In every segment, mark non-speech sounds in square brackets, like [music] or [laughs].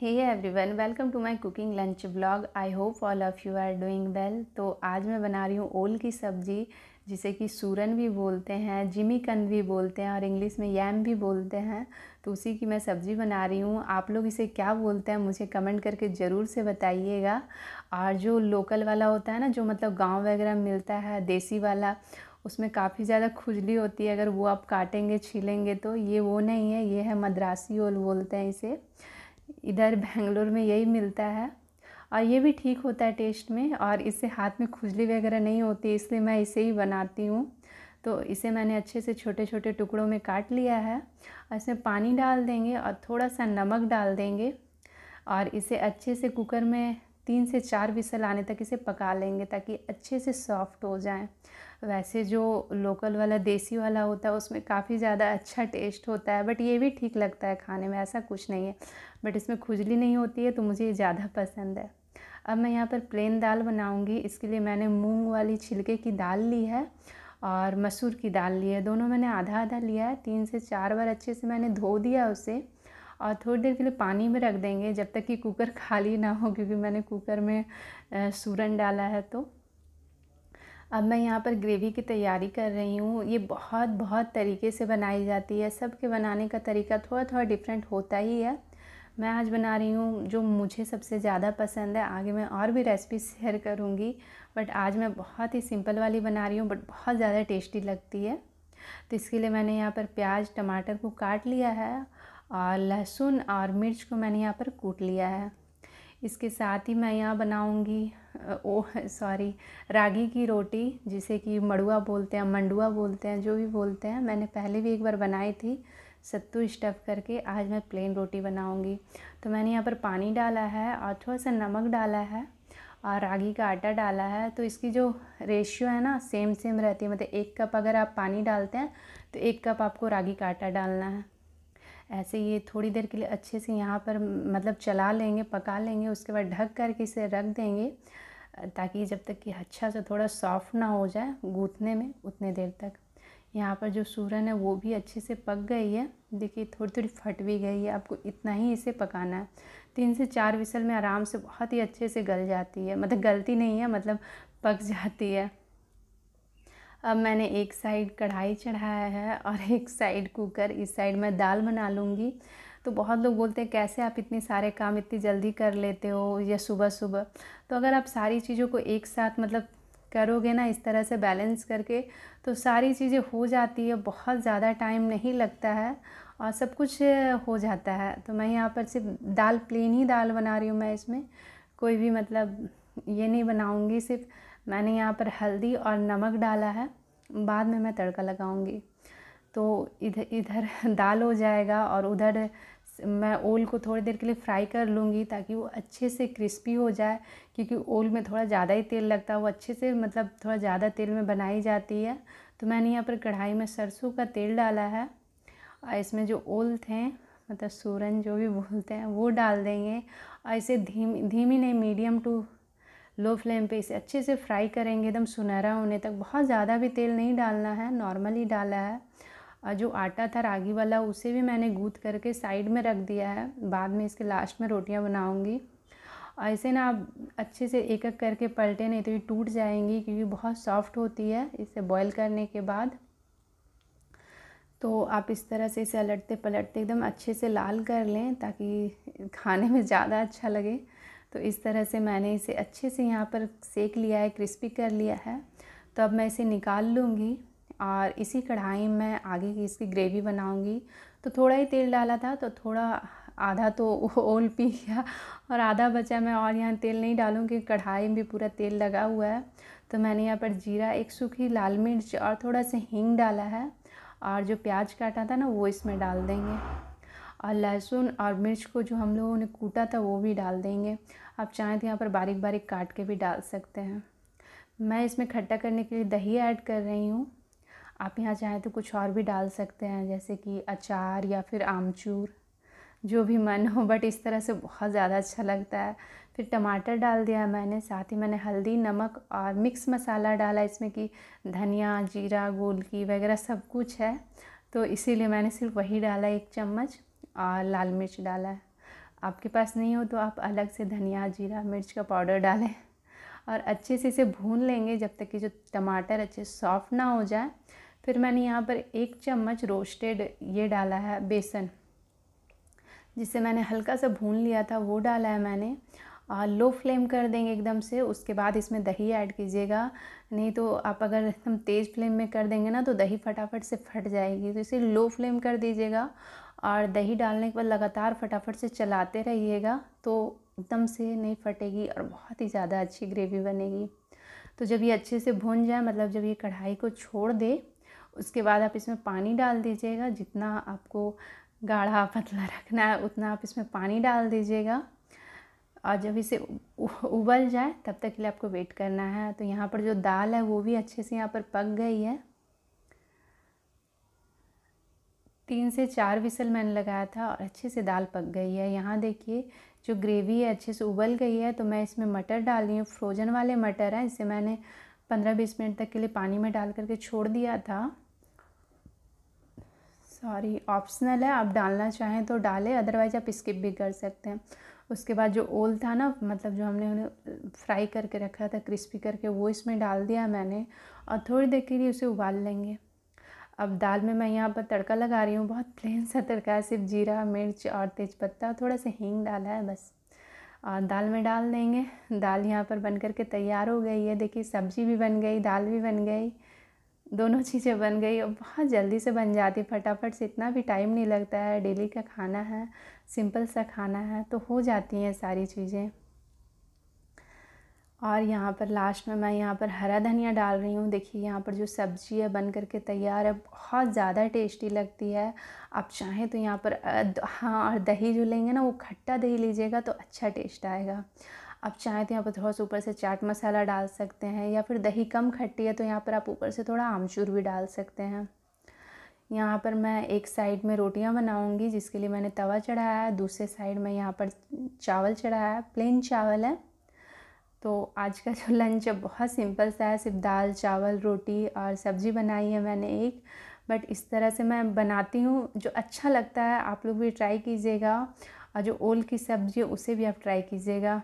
hey everyone welcome to my cooking lunch blog I hope all of you are doing well तो आज मैं बना रही हूँ ओल की सब्ज़ी जिसे कि सूरन भी बोलते हैं जिमीकन भी बोलते हैं और इंग्लिश में यम भी बोलते हैं तो उसी की मैं सब्ज़ी बना रही हूँ आप लोग इसे क्या बोलते हैं मुझे कमेंट करके ज़रूर से बताइएगा और जो लोकल वाला होता है ना जो मतलब गाँव वगैरह मिलता है देसी वाला उसमें काफ़ी ज़्यादा खुजली होती है अगर वो आप काटेंगे छीलेंगे तो ये वो नहीं है ये है मद्रासी ओल बोलते हैं इसे इधर बेंगलोर में यही मिलता है और ये भी ठीक होता है टेस्ट में और इससे हाथ में खुजली वगैरह नहीं होती इसलिए मैं इसे ही बनाती हूँ तो इसे मैंने अच्छे से छोटे छोटे टुकड़ों में काट लिया है और इसमें पानी डाल देंगे और थोड़ा सा नमक डाल देंगे और इसे अच्छे से कुकर में तीन से चार विसल आने तक इसे पका लेंगे ताकि अच्छे से सॉफ्ट हो जाए वैसे जो लोकल वाला देसी वाला होता है उसमें काफ़ी ज़्यादा अच्छा टेस्ट होता है बट ये भी ठीक लगता है खाने में ऐसा कुछ नहीं है बट इसमें खुजली नहीं होती है तो मुझे ये ज़्यादा पसंद है अब मैं यहाँ पर प्लेन दाल बनाऊँगी इसके लिए मैंने मूंग वाली छिलके की दाल ली है और मसूर की दाल ली है दोनों मैंने आधा आधा लिया है तीन से चार बार अच्छे से मैंने धो दिया उसे और थोड़ी देर के लिए पानी में रख देंगे जब तक कि कुकर [laughs] खाली ना हो क्योंकि मैंने कुकर में सूरन डाला है तो अब मैं यहाँ पर ग्रेवी की तैयारी कर रही हूँ ये बहुत बहुत तरीके से बनाई जाती है सबके बनाने का तरीका थोड़ा थोड़ा डिफरेंट होता ही है मैं आज बना रही हूँ जो मुझे सबसे ज़्यादा पसंद है आगे मैं और भी रेसिपी शेयर करूँगी बट आज मैं बहुत ही सिंपल वाली बना रही हूँ बट बहुत ज़्यादा टेस्टी लगती है तो इसके लिए मैंने यहाँ पर प्याज टमाटर को काट लिया है और लहसुन और मिर्च को मैंने यहाँ पर कूट लिया है इसके साथ ही मैं यहाँ बनाऊँगी ओह सॉरी रागी की रोटी जिसे कि मड़ुआ बोलते हैं मंडुआ बोलते हैं जो भी बोलते हैं मैंने पहले भी एक बार बनाई थी सत्तू स्टफ़ करके आज मैं प्लेन रोटी बनाऊँगी तो मैंने यहाँ पर पानी डाला है और थोड़ा सा नमक डाला है और रागी का आटा डाला है तो इसकी जो रेशियो है ना सेम सेम रहती है मतलब एक कप अगर आप पानी डालते हैं तो एक कप आपको रागी का आटा डालना है ऐसे ये थोड़ी देर के लिए अच्छे से यहाँ पर मतलब चला लेंगे पका लेंगे उसके बाद ढक करके इसे रख देंगे ताकि जब तक कि अच्छा से थोड़ा सॉफ्ट ना हो जाए गूँथने में उतने देर तक यहाँ पर जो सूरन है वो भी अच्छे से पक गई है देखिए थोड़ी थोड़ी फट भी गई है आपको इतना ही इसे पकाना है तीन से चार विसल में आराम से बहुत ही अच्छे से गल जाती है मतलब गलती नहीं है मतलब पक जाती है अब मैंने एक साइड कढ़ाई चढ़ाया है और [laughs] एक साइड कुकर इस साइड मैं दाल बना लूँगी तो बहुत लोग बोलते हैं कैसे आप इतने सारे काम इतनी जल्दी कर लेते हो या सुबह सुबह तो अगर आप सारी चीज़ों को एक साथ मतलब करोगे ना इस तरह से बैलेंस करके तो सारी चीज़ें हो जाती है बहुत ज़्यादा टाइम नहीं लगता है और सब कुछ हो जाता है तो मैं यहाँ पर सिर्फ दाल प्लेन ही दाल बना रही हूँ मैं इसमें कोई भी मतलब ये नहीं बनाऊँगी सिर्फ मैंने यहाँ पर हल्दी और नमक डाला है बाद में मैं तड़का लगाऊंगी तो इधर इधर [laughs] दाल हो जाएगा और उधर मैं ओल को थोड़ी देर के लिए फ्राई कर लूँगी ताकि वो अच्छे से क्रिस्पी हो जाए क्योंकि ओल में थोड़ा ज़्यादा ही तेल लगता है वो अच्छे से मतलब थोड़ा ज़्यादा तेल में बनाई जाती है तो मैंने यहाँ पर कढ़ाई में सरसों का तेल डाला है और इसमें जो ओल थे मतलब सूरन जो भी बोलते हैं वो डाल देंगे और इसे धीम धीमी नहीं मीडियम टू लो फ्लेम पे इसे अच्छे से फ्राई करेंगे एकदम सुनहरा होने तक बहुत ज़्यादा भी तेल नहीं डालना है नॉर्मली डाला है और जो आटा था रागी वाला उसे भी मैंने गूद करके साइड में रख दिया है बाद में इसके लास्ट में रोटियां बनाऊंगी और इसे ना आप अच्छे से एक एक करके पलटे नहीं तो ये टूट जाएंगी क्योंकि बहुत सॉफ्ट होती है इसे बॉईल करने के बाद तो आप इस तरह से इसे पलटते पलटते एकदम अच्छे से लाल कर लें ताकि खाने में ज़्यादा अच्छा लगे तो इस तरह से मैंने इसे अच्छे से यहाँ पर सेक लिया है क्रिस्पी कर लिया है तो अब मैं इसे निकाल लूँगी और इसी कढ़ाई में आगे की इसकी ग्रेवी बनाऊँगी तो थोड़ा ही तेल डाला था तो थोड़ा आधा तो [laughs] ओल पी गया और आधा बचा मैं और यहाँ तेल नहीं डालूँ क्योंकि कढ़ाई में भी पूरा तेल लगा हुआ है तो मैंने यहाँ पर जीरा एक सूखी लाल मिर्च और थोड़ा सा हींग डाला है और जो प्याज काटा था ना वो इसमें डाल देंगे और लहसुन और मिर्च को जो हम लोगों ने कूटा था वो भी डाल देंगे आप चाहें तो यहाँ पर बारीक बारीक काट के भी डाल सकते हैं मैं इसमें खट्टा करने के लिए दही ऐड कर रही हूँ आप यहाँ चाहें तो कुछ और भी डाल सकते हैं जैसे कि अचार या फिर आमचूर जो भी मन हो बट इस तरह से बहुत ज़्यादा अच्छा लगता है फिर टमाटर डाल दिया मैंने साथ ही मैंने हल्दी नमक और मिक्स मसाला डाला इसमें कि धनिया जीरा गोलकी वगैरह सब कुछ है तो इसीलिए मैंने सिर्फ वही डाला एक चम्मच और लाल मिर्च डाला है आपके पास नहीं हो तो आप अलग से धनिया जीरा मिर्च का पाउडर डालें और अच्छे से इसे भून लेंगे जब तक कि जो टमाटर अच्छे सॉफ्ट ना हो जाए फिर मैंने यहाँ पर एक चम्मच रोस्टेड ये डाला है बेसन जिसे मैंने हल्का सा भून लिया था वो डाला है मैंने लो फ्लेम कर देंगे एकदम से उसके बाद इसमें दही ऐड कीजिएगा नहीं तो आप अगर एकदम तेज़ फ्लेम में कर देंगे ना तो दही फटाफट से फट जाएगी तो इसे लो फ्लेम कर दीजिएगा और दही डालने के बाद लगातार फटाफट से चलाते रहिएगा तो एकदम से नहीं फटेगी और बहुत ही ज़्यादा अच्छी ग्रेवी बनेगी तो जब ये अच्छे से भुन जाए मतलब जब ये कढ़ाई को छोड़ दे उसके बाद आप इसमें पानी डाल दीजिएगा जितना आपको गाढ़ा पतला रखना है उतना आप इसमें पानी डाल दीजिएगा और जब इसे उबल जाए तब तक के लिए आपको वेट करना है तो यहाँ पर जो दाल है वो भी अच्छे से यहाँ पर पक गई है तीन से चार विसल मैंने लगाया था और अच्छे से दाल पक गई है यहाँ देखिए जो ग्रेवी है अच्छे से उबल गई है तो मैं इसमें मटर डाल रही हूँ फ्रोजन वाले मटर हैं इसे मैंने पंद्रह बीस मिनट तक के लिए पानी में डाल करके छोड़ दिया था सॉरी ऑप्शनल है आप डालना चाहें तो डालें अदरवाइज़ आप स्किप भी कर सकते हैं उसके बाद जो ओल था ना मतलब जो हमने उन्हें फ्राई करके रखा था क्रिस्पी करके वो इसमें डाल दिया मैंने और थोड़ी देर के लिए उसे उबाल लेंगे अब दाल में मैं यहाँ पर तड़का लगा रही हूँ बहुत प्लेन सा तड़का है सिर्फ जीरा मिर्च और तेज़पत्ता थोड़ा सा हींग डाला है बस और दाल में डाल देंगे दाल यहाँ पर बन करके तैयार हो गई है देखिए सब्ज़ी भी बन गई दाल भी बन गई दोनों चीज़ें बन गई और बहुत जल्दी से बन जाती फटाफट से इतना भी टाइम नहीं लगता है डेली का खाना है सिंपल सा खाना है तो हो जाती हैं सारी चीज़ें और यहाँ पर लास्ट में मैं यहाँ पर हरा धनिया डाल रही हूँ देखिए यहाँ पर जो सब्ज़ी है बन करके तैयार है बहुत ज़्यादा टेस्टी लगती है आप चाहें तो यहाँ पर हाँ और दही जो लेंगे ना वो खट्टा दही लीजिएगा तो अच्छा टेस्ट आएगा आप चाहें तो यहाँ पर थोड़ा सा ऊपर से चाट मसाला डाल सकते हैं या फिर दही कम खट्टी है तो यहाँ पर आप ऊपर से थोड़ा आमचूर भी डाल सकते हैं यहाँ पर मैं एक साइड में रोटियाँ बनाऊँगी जिसके लिए मैंने तवा चढ़ाया है दूसरे साइड में यहाँ पर चावल चढ़ाया है प्लेन चावल है तो आज का जो लंच है बहुत सिंपल सा है सिर्फ दाल चावल रोटी और सब्ज़ी बनाई है मैंने एक बट इस तरह से मैं बनाती हूँ जो अच्छा लगता है आप लोग भी ट्राई कीजिएगा और जो ओल की सब्ज़ी है उसे भी आप ट्राई कीजिएगा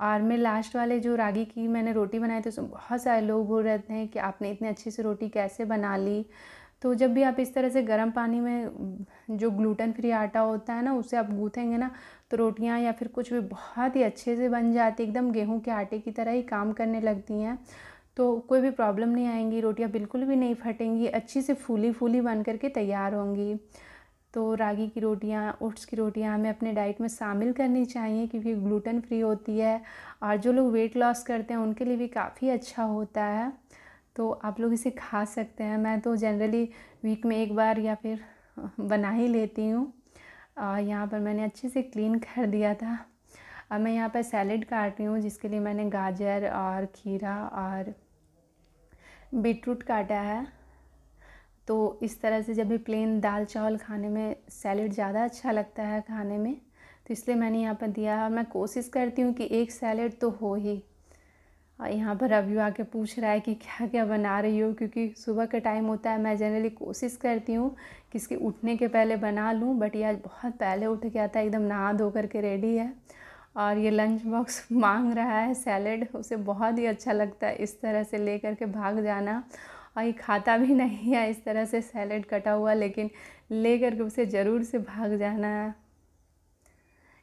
और मैं लास्ट वाले जो रागी की मैंने रोटी बनाई थी उसमें बहुत सारे लोग बोल रहे थे कि आपने इतने अच्छे से रोटी कैसे बना ली तो जब भी आप इस तरह से गर्म पानी में जो ग्लूटन फ्री आटा होता है ना उसे आप गूँथेंगे ना तो रोटियाँ या फिर कुछ भी बहुत ही अच्छे से बन जाती एकदम गेहूं के आटे की तरह ही काम करने लगती हैं तो कोई भी प्रॉब्लम नहीं आएंगी रोटियाँ बिल्कुल भी नहीं फटेंगी अच्छी से फूली फूली बन करके तैयार होंगी तो रागी की रोटियाँ ओट्स की रोटियाँ हमें अपने डाइट में शामिल करनी चाहिए क्योंकि ग्लूटन फ्री होती है और जो लोग वेट लॉस करते हैं उनके लिए भी काफ़ी अच्छा होता है तो आप लोग इसे खा सकते हैं मैं तो जनरली वीक में एक बार या फिर [laughs] बना ही लेती हूँ यहाँ पर मैंने अच्छे से क्लीन कर दिया था अब मैं यहाँ पर सैलेड काट रही हूँ जिसके लिए मैंने गाजर और खीरा और बीटरूट काटा है तो इस तरह से जब भी प्लेन दाल चावल खाने में सैलेड ज़्यादा अच्छा लगता है खाने में तो इसलिए मैंने यहाँ पर दिया और मैं कोशिश करती हूँ कि एक सैलेड तो हो ही और यहाँ पर अभी आके पूछ रहा है कि क्या क्या बना रही हो क्योंकि सुबह का टाइम होता है मैं जनरली कोशिश करती हूँ कि इसके उठने के पहले बना लूँ बट ये आज बहुत पहले उठ गया था एकदम नहा धो कर के रेडी है और ये लंच बॉक्स [laughs] मांग रहा है सैलेड उसे बहुत ही अच्छा लगता है इस तरह से ले कर के भाग जाना हाँ, ये खाता भी [laughs] नहीं है इस तरह से सैलेड कटा हुआ लेकिन लेकर के उसे ज़रूर से भाग जाना है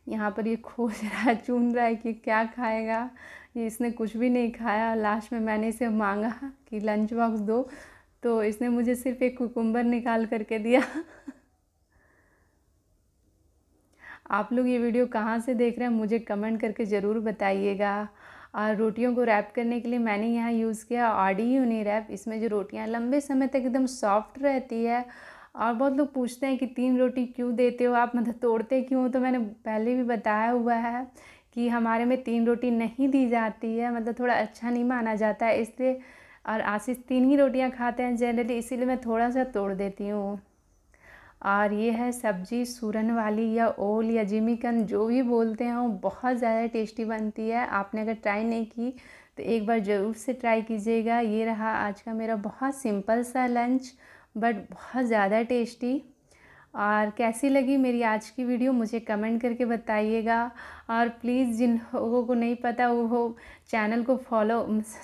यहाँ पर ये खोज [laughs] रहा है चुन रहा है कि क्या खाएगा ये इसने कुछ भी नहीं खाया लास्ट में मैंने इसे मांगा कि लंच बॉक्स दो तो इसने मुझे सिर्फ एक कुकुम्बर निकाल करके दिया [laughs] आप लोग ये वीडियो कहाँ से देख रहे हैं मुझे कमेंट करके ज़रूर बताइएगा और रोटियों को रैप करने के लिए मैंने यहाँ यूज़ किया आडी यूनी रैप इसमें जो रोटियाँ लंबे समय तक एकदम सॉफ्ट रहती है और बहुत लोग पूछते हैं कि तीन रोटी क्यों देते हो आप मतलब तोड़ते क्यों हो तो मैंने पहले भी बताया हुआ है कि हमारे में तीन रोटी नहीं दी जाती है मतलब थोड़ा अच्छा नहीं माना जाता है इसलिए और आशीष तीन ही रोटियां खाते हैं जनरली इसीलिए मैं थोड़ा सा तोड़ देती हूँ और ये है सब्ज़ी सूरन वाली या ओल या जिमीकन जो भी बोलते हैं वो बहुत ज़्यादा टेस्टी बनती है आपने अगर ट्राई नहीं की तो एक बार ज़रूर से ट्राई कीजिएगा ये रहा आज का मेरा बहुत सिंपल सा लंच बट बहुत ज़्यादा टेस्टी और कैसी लगी मेरी आज की वीडियो मुझे कमेंट करके बताइएगा और प्लीज़ जिन लोगों को नहीं पता वो चैनल को फॉलो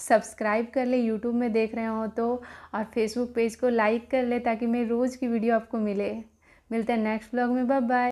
सब्सक्राइब कर ले यूट्यूब में देख रहे हो तो और फेसबुक पेज को लाइक कर ले ताकि मेरी रोज़ की वीडियो आपको मिले मिलते हैं नेक्स्ट ब्लॉग में बाय बाय